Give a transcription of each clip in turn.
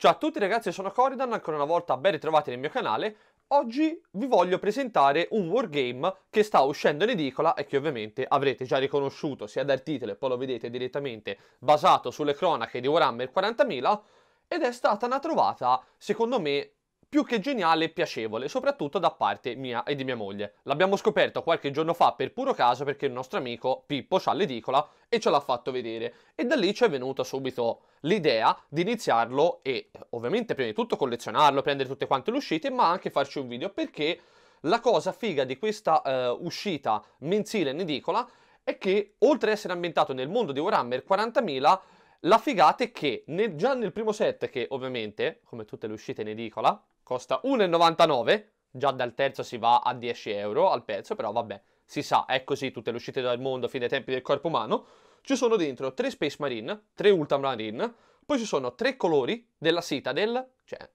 Ciao a tutti ragazzi, sono Coridan, ancora una volta ben ritrovati nel mio canale. Oggi vi voglio presentare un wargame che sta uscendo in edicola e che ovviamente avrete già riconosciuto sia dal titolo e poi lo vedete direttamente basato sulle cronache di Warhammer 40.000 ed è stata una trovata, secondo me, più che geniale e piacevole, soprattutto da parte mia e di mia moglie. L'abbiamo scoperto qualche giorno fa per puro caso perché il nostro amico Pippo c'ha l'edicola e ce l'ha fatto vedere e da lì ci è venuta subito l'idea di iniziarlo e ovviamente prima di tutto collezionarlo, prendere tutte quante le uscite, ma anche farci un video perché la cosa figa di questa eh, uscita mensile in edicola è che oltre ad essere ambientato nel mondo di Warhammer 40.000 la figata è che nel, già nel primo set, che ovviamente, come tutte le uscite in edicola, costa 1,99, già dal terzo si va a 10 euro al pezzo, però vabbè, si sa, è così tutte le uscite dal mondo fino ai tempi del corpo umano. Ci sono dentro 3 Space Marine, 3 Ultramarine, poi ci sono 3 colori della Citadel, cioè,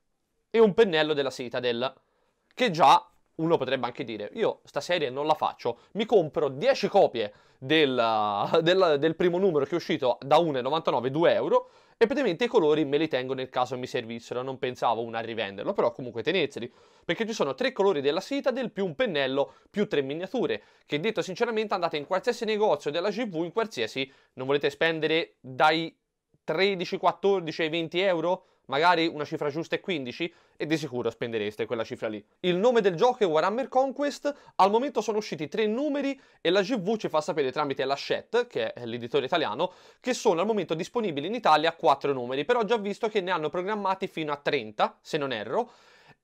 e un pennello della Citadel, che già uno potrebbe anche dire, io sta serie non la faccio, mi compro 10 copie del, del, del primo numero che è uscito da 1,99, 2 euro, e praticamente i colori me li tengo nel caso mi servissero, non pensavo una a rivenderlo, però comunque tenezzeli, perché ci sono tre colori della Citadel più un pennello più tre miniature, che detto sinceramente andate in qualsiasi negozio della GV, in qualsiasi, non volete spendere dai 13, 14 ai 20 euro? magari una cifra giusta è 15 e di sicuro spendereste quella cifra lì. Il nome del gioco è Warhammer Conquest, al momento sono usciti tre numeri e la GV ci fa sapere tramite la Shet, che è l'editore italiano, che sono al momento disponibili in Italia quattro numeri, però ho già visto che ne hanno programmati fino a 30, se non erro,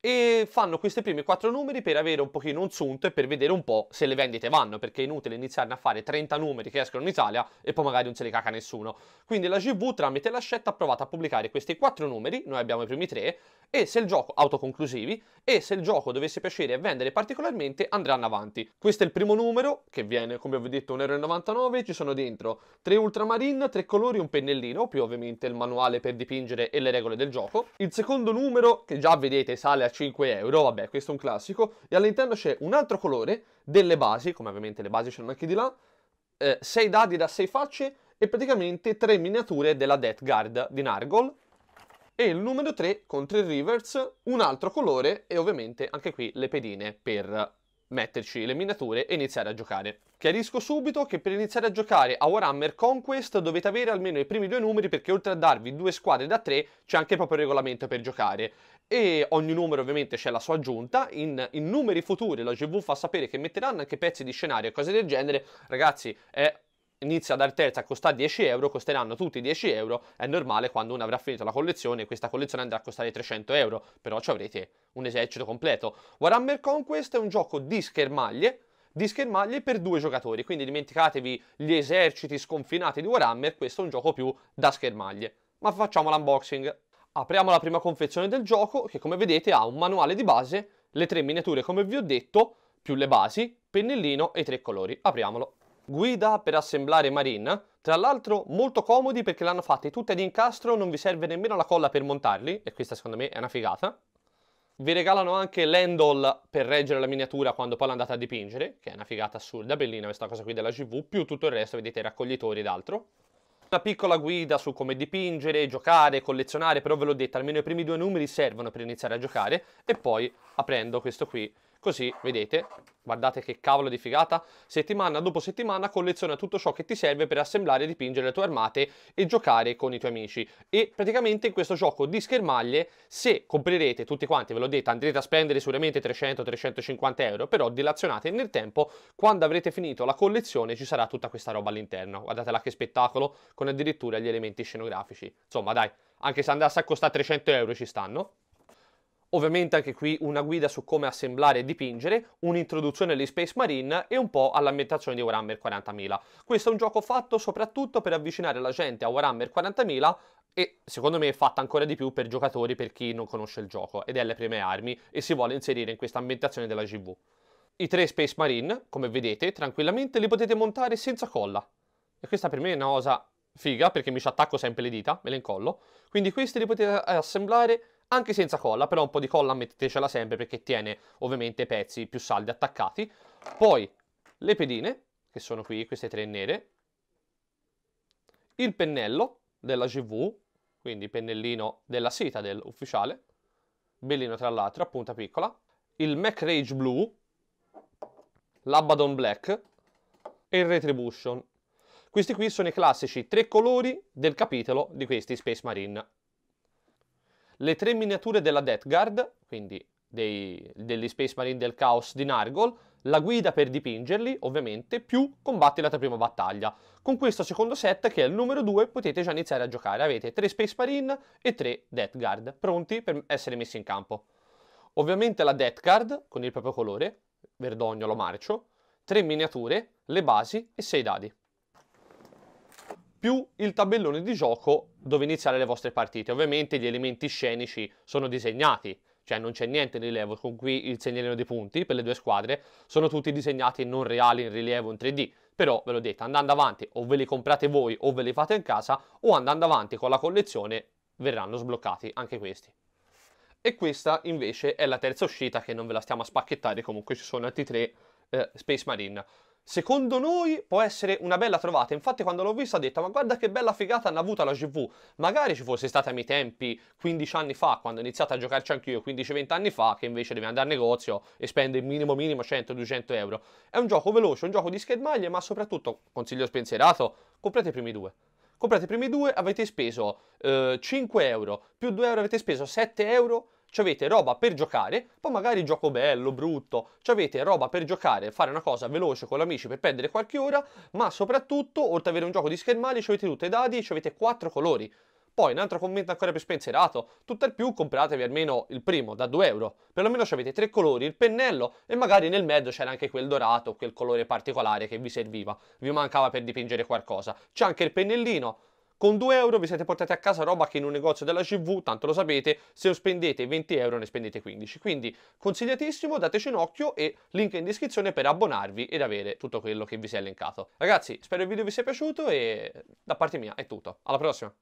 e fanno questi primi quattro numeri per avere un pochino un sunto e per vedere un po' se le vendite vanno, perché è inutile iniziare a fare 30 numeri che escono in Italia e poi magari non se li caca nessuno. Quindi la GV tramite la scelta ha provato a pubblicare questi quattro numeri, noi abbiamo i primi tre, e se il gioco autoconclusivi, e se il gioco dovesse piacere e vendere particolarmente andranno avanti. Questo è il primo numero, che viene come vi ho detto 1,99 euro, ci sono dentro tre ultramarine, tre colori, un pennellino, più ovviamente il manuale per dipingere e le regole del gioco. Il secondo numero, che già vedete sale a 5 euro, vabbè, questo è un classico. E all'interno c'è un altro colore delle basi, come ovviamente le basi c'erano anche di là, 6 eh, dadi da 6 facce e praticamente 3 miniature della Death Guard di Nargol. E il numero 3 con 3 rivers, un altro colore e ovviamente anche qui le pedine per metterci le miniature e iniziare a giocare. Chiarisco subito che per iniziare a giocare a Warhammer Conquest dovete avere almeno i primi due numeri perché oltre a darvi due squadre da tre c'è anche proprio il regolamento per giocare e ogni numero ovviamente c'è la sua aggiunta. In, in, numeri futuri la GV fa sapere che metteranno anche pezzi di scenario e cose del genere. Ragazzi, è, inizia ad Arterza a costare 10 euro, costeranno tutti 10 euro. È normale quando uno avrà finito la collezione, questa collezione andrà a costare 300 euro, però ci avrete un esercito completo. Warhammer Conquest è un gioco di schermaglie, di schermaglie per due giocatori, quindi dimenticatevi gli eserciti sconfinati di Warhammer, questo è un gioco più da schermaglie. Ma facciamo l'unboxing. Apriamo la prima confezione del gioco che come vedete ha un manuale di base, le tre miniature come vi ho detto, più le basi, pennellino e tre colori. Apriamolo. Guida per assemblare Marine, tra l'altro molto comodi perché l'hanno fatta tutte ad incastro, non vi serve nemmeno la colla per montarli e questa secondo me è una figata. Vi regalano anche l'handle per reggere la miniatura quando poi l'andate a dipingere, che è una figata assurda, bellina questa cosa qui della GV, più tutto il resto, vedete, raccoglitori ed altro. Una piccola guida su come dipingere, giocare, collezionare, però ve l'ho detto, almeno i primi due numeri servono per iniziare a giocare e poi aprendo questo qui Così, vedete, guardate che cavolo di figata, settimana dopo settimana colleziona tutto ciò che ti serve per assemblare e dipingere le tue armate e giocare con i tuoi amici. E praticamente in questo gioco di schermaglie, se comprerete tutti quanti, ve l'ho detto, andrete a spendere sicuramente 300-350 euro, però dilazionate nel tempo, quando avrete finito la collezione ci sarà tutta questa roba all'interno. Guardatela che spettacolo, con addirittura gli elementi scenografici. Insomma dai, anche se andasse a costare 300 euro ci stanno. Ovviamente anche qui una guida su come assemblare e dipingere, un'introduzione agli Space Marine e un po' all'ambientazione di Warhammer 40.000. Questo è un gioco fatto soprattutto per avvicinare la gente a Warhammer 40.000 e secondo me è fatta ancora di più per giocatori, per chi non conosce il gioco ed è alle prime armi e si vuole inserire in questa ambientazione della GV. I tre Space Marine, come vedete, tranquillamente li potete montare senza colla. E questa per me è una cosa figa perché mi ci attacco sempre le dita, me le incollo. Quindi questi li potete assemblare anche senza colla, però un po' di colla mettetecela sempre perché tiene ovviamente i pezzi più saldi attaccati. Poi le pedine, che sono qui, queste tre nere, il pennello della GV, quindi pennellino della sita ufficiale, bellino tra l'altro, a punta piccola, il Mac Rage Blue, l'Abaddon Black e il Retribution. Questi qui sono i classici tre colori del capitolo di questi Space Marine le tre miniature della Death Guard, quindi dei, degli Space Marine del Caos di Nargol, la guida per dipingerli, ovviamente, più combatti la tua prima battaglia. Con questo secondo set, che è il numero 2, potete già iniziare a giocare. Avete tre Space Marine e tre Death Guard, pronti per essere messi in campo. Ovviamente la Death Guard, con il proprio colore, verdognolo marcio, tre miniature, le basi e sei dadi più il tabellone di gioco dove iniziare le vostre partite. Ovviamente gli elementi scenici sono disegnati, cioè non c'è niente in rilievo, con qui il segnalino dei punti per le due squadre, sono tutti disegnati non reali in rilievo in 3D, però ve l'ho detto, andando avanti o ve li comprate voi o ve li fate in casa o andando avanti con la collezione verranno sbloccati anche questi. E questa invece è la terza uscita che non ve la stiamo a spacchettare, comunque ci sono altri tre eh, Space Marine secondo noi può essere una bella trovata. Infatti, quando l'ho vista, ho detto: Ma guarda che bella figata hanno avuto la GV. Magari ci fosse stata ai miei tempi 15 anni fa, quando ho iniziato a giocarci anch'io, 15-20 anni fa, che invece deve andare al negozio e spende minimo minimo 100-200 euro. È un gioco veloce, un gioco di schermaglie, ma soprattutto, consiglio spensierato, comprate i primi due comprate i primi due, avete speso eh, 5 euro, più 2 euro avete speso 7 euro avete roba per giocare, poi magari gioco bello, brutto, avete roba per giocare, fare una cosa veloce con gli amici per perdere qualche ora, ma soprattutto, oltre ad avere un gioco di schermali, avete tutti i dadi e avete quattro colori. Poi un altro commento ancora più spensierato, tutt'al più compratevi almeno il primo da 2 euro, perlomeno avete tre colori, il pennello e magari nel mezzo c'era anche quel dorato, quel colore particolare che vi serviva, vi mancava per dipingere qualcosa. C'è anche il pennellino, con 2 euro vi siete portati a casa roba che in un negozio della CV, tanto lo sapete, se spendete 20 euro ne spendete 15. Quindi consigliatissimo, dateci un occhio e link in descrizione per abbonarvi ed avere tutto quello che vi si è elencato. Ragazzi, spero il video vi sia piaciuto e da parte mia è tutto. Alla prossima!